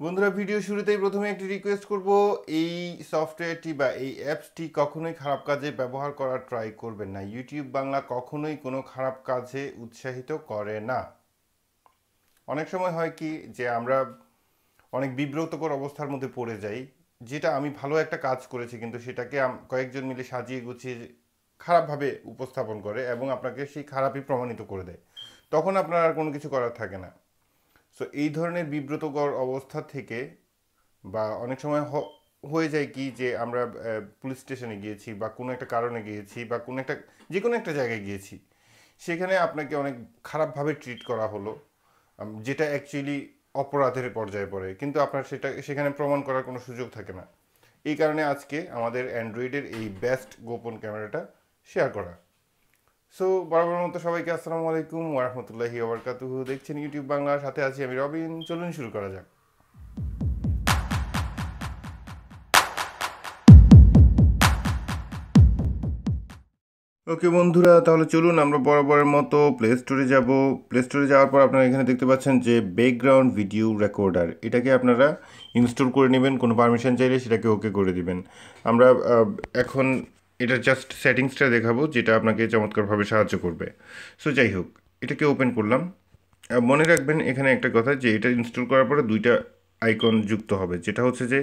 বন্ধুরা ভিডিও শুরুতেই প্রথমে একটি রিকোয়েস্ট করব এই সফটওয়্যারটি বা এই অ্যাপসটি কখনোই খারাপ কাজে ব্যবহার করার ট্রাই করবেন না ইউটিউব বাংলা কখনোই কোনো খারাপ কাজে উৎসাহিত করে না অনেক সময় হয় কি যে আমরা অনেক বিব্রতকর অবস্থার মধ্যে পড়ে যাই যেটা আমি ভালো একটা কাজ করেছি কিন্তু সেটাকে কয়েকজন মিলে সাজিয়ে গুছিয়ে খারাপভাবে উপস্থাপন করে এবং আপনাকে সেই খারাপই প্রমাণিত করে দেয় তখন আপনার আর কোনো কিছু করার থাকে না সো এই ধরনের বিব্রতকর অবস্থা থেকে বা অনেক সময় হয়ে যায় কি যে আমরা পুলিশ স্টেশনে গিয়েছি বা কোনো একটা কারণে গিয়েছি বা কোনো একটা যে কোনো একটা জায়গায় গিয়েছি সেখানে আপনাকে অনেক খারাপভাবে ট্রিট করা হলো যেটা অ্যাকচুয়ালি অপরাধের পর্যায়ে পড়ে কিন্তু আপনার সেটা সেখানে প্রমাণ করার কোনো সুযোগ থাকে না এই কারণে আজকে আমাদের অ্যান্ড্রয়েডের এই বেস্ট গোপন ক্যামেরাটা শেয়ার করা সো বরাবর মতো সবাইকে আসসালামু আলাইকুম ওরহমতুল্লাহি ওবরকাতুহু দেখছেন ইউটিউব বাংলার সাথে আছি আমি রবিন চলুন শুরু করা যাক ওকে বন্ধুরা তাহলে চলুন আমরা বরাবরের মতো প্লে স্টোরে যাব প্লে স্টোরে যাওয়ার পর আপনারা এখানে দেখতে পাচ্ছেন যে ব্যাকগ্রাউন্ড ভিডিও রেকর্ডার এটাকে আপনারা ইনস্টল করে নেবেন কোনো পারমিশন চাইলে সেটাকে ওকে করে দিবেন আমরা এখন এটা জাস্ট সেটিংসটা দেখাবো যেটা আপনাকে চমৎকারভাবে সাহায্য করবে সো যাই হোক এটাকে ওপেন করলাম মনে রাখবেন এখানে একটা কথা যে এটা ইনস্টল করার পরে দুইটা আইকন যুক্ত হবে যেটা হচ্ছে যে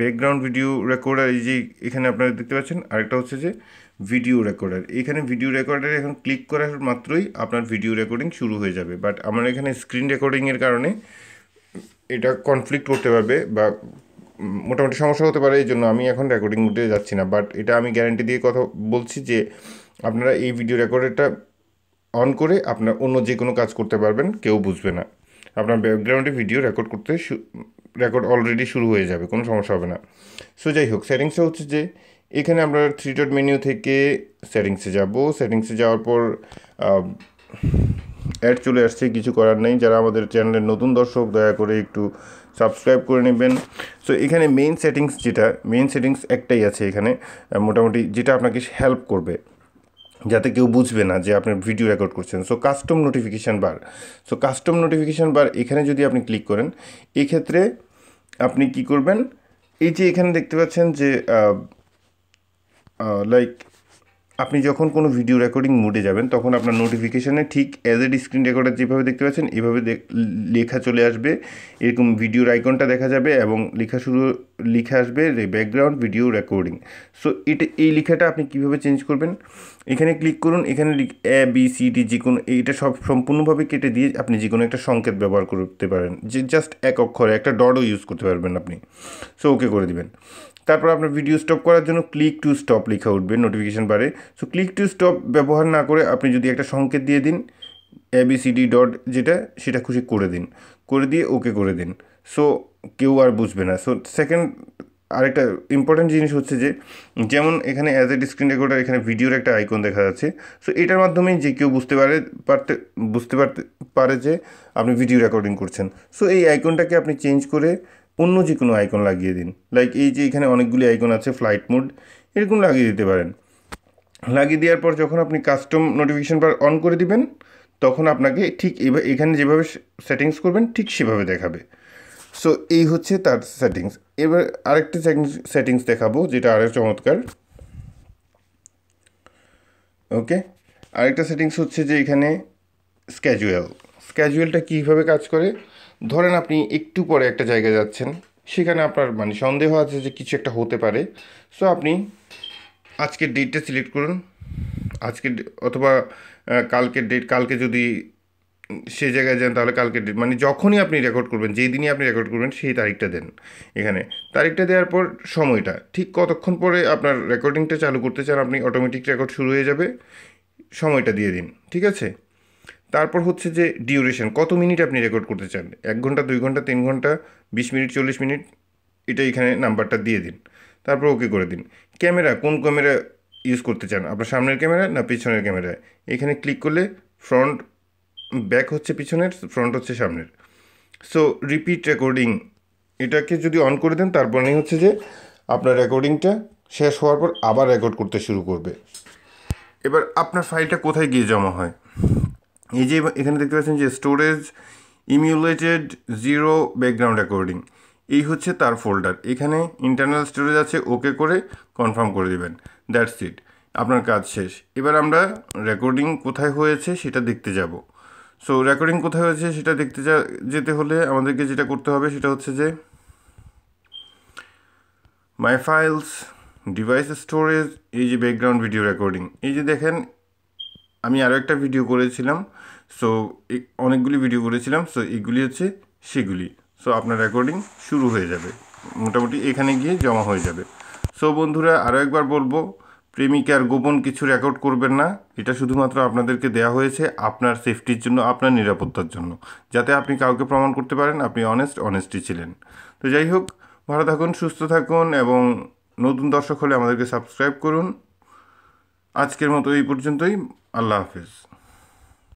ব্যাকগ্রাউন্ড ভিডিও রেকর্ডার এই যে এখানে আপনারা দেখতে পাচ্ছেন আরেকটা হচ্ছে যে ভিডিও রেকর্ডার এখানে ভিডিও রেকর্ডারে এখন ক্লিক করার মাত্রই আপনার ভিডিও রেকর্ডিং শুরু হয়ে যাবে বাট আমার এখানে স্ক্রিন রেকর্ডিংয়ের কারণে এটা কনফ্লিক্ট করতে পারবে বা মোটামুটি সমস্যা হতে পারে এই জন্য আমি এখন রেকর্ডিং উঠে যাচ্ছি না বাট এটা আমি গ্যারান্টি দিয়ে কথা বলছি যে আপনারা এই ভিডিও রেকর্ডারটা অন করে আপনার অন্য যে কোনো কাজ করতে পারবেন কেউ বুঝবে না আপনার ব্যাকগ্রাউন্ডে ভিডিও রেকর্ড করতে রেকর্ড অলরেডি শুরু হয়ে যাবে কোনো সমস্যা হবে না সো যাই হোক সেটিংসটা হচ্ছে যে এখানে আমরা থ্রি ডট মেনিউ থেকে সেটিংসে যাব সেটিংসে যাওয়ার পর অ্যাড চলে আসছে কিছু করার নেই যারা আমাদের চ্যানেলের নতুন দর্শক দয়া করে একটু সাবস্ক্রাইব করে নেবেন সো এখানে মেইন সেটিংস যেটা মেইন সেটিংস একটাই আছে এখানে মোটামুটি যেটা আপনাকে হেল্প করবে যাতে কেউ বুঝবে না যে আপনার ভিডিও রেকর্ড করছেন so custom notification bar so custom notification bar এখানে যদি আপনি ক্লিক করেন এক্ষেত্রে আপনি কি করবেন এই যে এখানে দেখতে পাচ্ছেন যে লাইক আপনি যখন কোনো ভিডিও রেকর্ডিং মোডে যাবেন তখন আপনার নোটিফিকেশানে ঠিক অ্যাজ এড স্ক্রিন রেকর্ডার যেভাবে দেখতে পাচ্ছেন এভাবে লেখা চলে আসবে এরকম ভিডিওর আইকনটা দেখা যাবে এবং লেখা শুরু লেখা আসবে ব্যাকগ্রাউন্ড ভিডিও রেকর্ডিং সো এটা এই লেখাটা আপনি কিভাবে চেঞ্জ করবেন এখানে ক্লিক করুন এখানে এ বি সি ডি যে কোনো এটা সব সম্পূর্ণভাবে কেটে দিয়ে আপনি যে কোনো একটা সংকেত ব্যবহার করতে পারেন যে জাস্ট এক অক্ষরে একটা ডটও ইউজ করতে পারবেন আপনি সো ওকে করে দিবেন তারপর আপনার ভিডিও স্টপ করার জন্য ক্লিক টু স্টপ লেখা উঠবে নোটিফিকেশান বারে সো ক্লিক টু স্টপ ব্যবহার না করে আপনি যদি একটা সংকেত দিয়ে দিন এবিসিডি ডট যেটা সেটা খুশি করে দিন করে দিয়ে ওকে করে দিন সো কেউ আর বুঝবে না সো সেকেন্ড আরেকটা ইম্পর্ট্যান্ট জিনিস হচ্ছে যে যেমন এখানে অ্যাজ এ স্ক্রিন রেকর্ডার এখানে ভিডিওর একটা আইকন দেখা যাচ্ছে সো এটার মাধ্যমে যে কেউ বুঝতে পারে পারতে বুঝতে পারতে পারে যে আপনি ভিডিও রেকর্ডিং করছেন সো এই আইকনটাকে আপনি চেঞ্জ করে অন্য যে কোনো আইকন লাগিয়ে দিন লাইক এই যে এখানে অনেকগুলি আইকন আছে ফ্লাইট মোড এরকম লাগিয়ে দিতে পারেন লাগিয়ে দেওয়ার পর যখন আপনি কাস্টম নোটিফিকেশান বার অন করে দিবেন তখন আপনাকে ঠিক এখানে যেভাবে সেটিংস করবেন ঠিক সেভাবে দেখাবে সো এই হচ্ছে তার সেটিংস এবার আরেকটি সেটিংস দেখাবো যেটা আরও চমৎকার ওকে আরেকটা সেটিংস হচ্ছে যে এখানে স্ক্যাজুয়াল স্ক্যাজুয়ালটা কীভাবে কাজ করে ধরেন আপনি একটু পরে একটা জায়গায় যাচ্ছেন সেখানে আপনার মানে সন্দেহ আছে যে কিছু একটা হতে পারে সো আপনি আজকের ডেটটা সিলেক্ট করুন আজকে অথবা কালকের ডেট কালকে যদি সে জায়গায় যান তাহলে কালকে ডেট মানে যখনই আপনি রেকর্ড করবেন যেই দিনই আপনি রেকর্ড করবেন সেই তারিখটা দেন এখানে তারিখটা দেওয়ার পর সময়টা ঠিক কতক্ষণ পরে আপনার রেকর্ডিংটা চালু করতে চান আপনি অটোমেটিক রেকর্ড শুরু হয়ে যাবে সময়টা দিয়ে দিন ঠিক আছে তারপর হচ্ছে যে ডিউরেশন কত মিনিট আপনি রেকর্ড করতে চান এক ঘন্টা দুই ঘন্টা তিন ঘন্টা বিশ মিনিট চল্লিশ মিনিট এটা এখানে নাম্বারটা দিয়ে দিন তারপর ওকে করে দিন ক্যামেরা কোন ক্যামেরা ইউজ করতে চান আপনার সামনের ক্যামেরা না পিছনের ক্যামেরা এখানে ক্লিক করলে ফ্রন্ট ব্যাক হচ্ছে পিছনের ফ্রন্ট হচ্ছে সামনের সো রিপিট রেকর্ডিং এটাকে যদি অন করে দেন তারপর হচ্ছে যে আপনার রেকর্ডিংটা শেষ হওয়ার পর আবার রেকর্ড করতে শুরু করবে এবার আপনার ফাইলটা কোথায় গিয়ে জমা হয় এই যে এখানে দেখতে পাচ্ছেন যে storage emulated zero background according এই হচ্ছে তার ফোল্ডার এখানে ইন্টারনাল স্টোরেজ আছে ওকে করে কনফার্ম করে দেবেন দ্যাটস ইট আপনার কাজ শেষ এবার আমরা রেকর্ডিং কোথায় হয়েছে সেটা দেখতে যাব সো রেকর্ডিং কোথায় হয়েছে সেটা দেখতে যেতে হলে আমাদেরকে যেটা করতে হবে সেটা হচ্ছে যে মাই ফাইলস ডিভাইস স্টোরেজ এই যে ব্যাকগ্রাউন্ড ভিডিও রেকর্ডিং এই যে দেখেন আমি আরও একটা ভিডিও করেছিলাম সো অনেকগুলি ভিডিও করেছিলাম সো এগুলি হচ্ছে সেগুলি সো আপনার রেকর্ডিং শুরু হয়ে যাবে মোটামুটি এখানে গিয়ে জমা হয়ে যাবে সো বন্ধুরা আরও একবার বলবো প্রেমিকার গোপন কিছু রেকর্ড করবেন না এটা শুধুমাত্র আপনাদেরকে দেয়া হয়েছে আপনার সেফটির জন্য আপনার নিরাপত্তার জন্য যাতে আপনি কাউকে প্রমাণ করতে পারেন আপনি অনেস্ট অনেস্টই ছিলেন তো যাই হোক ভালো থাকুন সুস্থ থাকুন এবং নতুন দর্শক হলে আমাদেরকে সাবস্ক্রাইব করুন আজকের মতো এই পর্যন্তই Alá Hafiz.